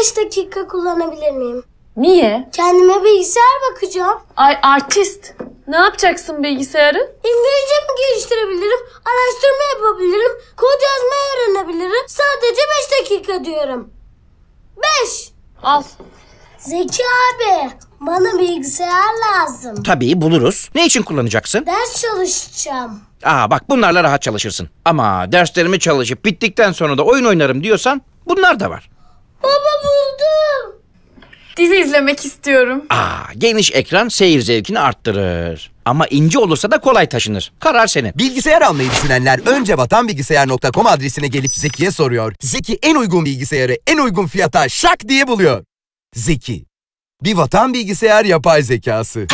15 dakika kullanabilir miyim? Niye? Kendime bilgisayar bakacağım. Ay artist. Ne yapacaksın bilgisayarı? İngilizce geliştirebilirim? Araştırma yapabilirim. Kod yazmayı öğrenebilirim. Sadece 5 dakika diyorum. 5. Al. Zeki abi bana bilgisayar lazım. Tabii buluruz. Ne için kullanacaksın? Ders çalışacağım. Aa bak bunlarla rahat çalışırsın. Ama derslerimi çalışıp bittikten sonra da oyun oynarım diyorsan bunlar da var. Baba buldum. Dizi izlemek istiyorum. Aa, geniş ekran seyir zevkini arttırır. Ama ince olursa da kolay taşınır. Karar senin. Bilgisayar almayı düşünenler önce vatanbilgisayar.com adresine gelip Zeki'ye soruyor. Zeki en uygun bilgisayarı en uygun fiyata şak diye buluyor. Zeki. Bir vatan bilgisayar yapay zekası.